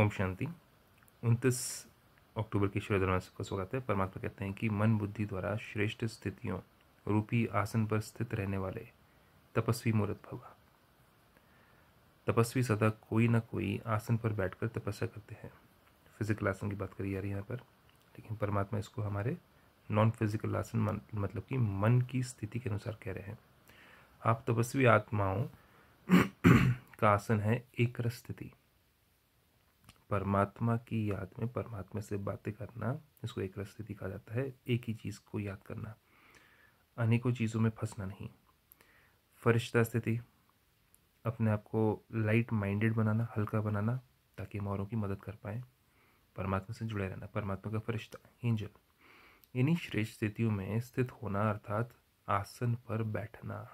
ओम शांति उनतीस अक्टूबर के धर्म का स्वागत है परमात्मा कहते हैं कि मन बुद्धि द्वारा श्रेष्ठ स्थितियों रूपी आसन पर स्थित रहने वाले तपस्वी मूर्त भवा तपस्वी सदा कोई ना कोई आसन पर बैठकर तपस्या करते हैं फिजिकल आसन की बात करी जा रही है यहाँ पर लेकिन परमात्मा इसको हमारे नॉन फिजिकल आसन मतलब कि मन की स्थिति के अनुसार कह रहे हैं आप तपस्वी आत्माओं का आसन है एक स्थिति परमात्मा की याद में परमात्मा से बातें करना इसको एक रस्ते दिखा जाता है एक ही चीज़ को याद करना अनेकों चीज़ों में फंसना नहीं फरिश्ता स्थिति अपने आप को लाइट माइंडेड बनाना हल्का बनाना ताकि हम औरों की मदद कर पाएँ परमात्मा से जुड़े रहना परमात्मा का फरिश्ता एंजल इन्हीं श्रेष्ठ स्थितियों में स्थित होना अर्थात आसन पर बैठना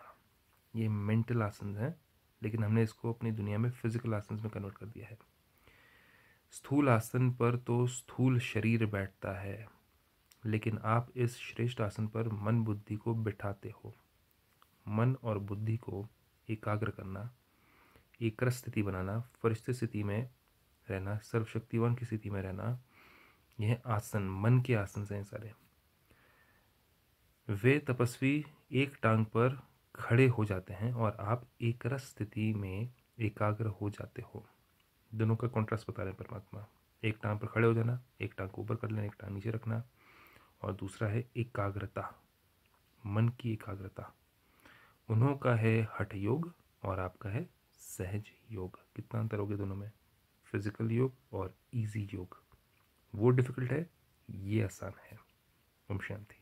ये मेंटल आसन है लेकिन हमने इसको अपनी दुनिया में फिजिकल आसन में कन्वर्ट कर दिया है स्थूल आसन पर तो स्थूल शरीर बैठता है लेकिन आप इस श्रेष्ठ आसन पर मन बुद्धि को बिठाते हो मन और बुद्धि को एकाग्र करना एकर स्थिति बनाना फरिश्त स्थिति में रहना सर्वशक्तिवान की स्थिति में रहना यह आसन मन के आसन से हैं सारे वे तपस्वी एक टांग पर खड़े हो जाते हैं और आप एकरस स्थिति में एकाग्र हो जाते हो दोनों का कॉन्ट्रास्ट बता रहे हैं परमात्मा एक टांग पर खड़े हो जाना एक टांग को ऊपर कर लेना एक टांग नीचे रखना और दूसरा है एकाग्रता मन की एकाग्रता उन्हों का है हठ योग और आपका है सहज योग कितना अंतर हो गया दोनों में फिजिकल योग और इजी योग वो डिफ़िकल्ट है ये आसान है ओम शांति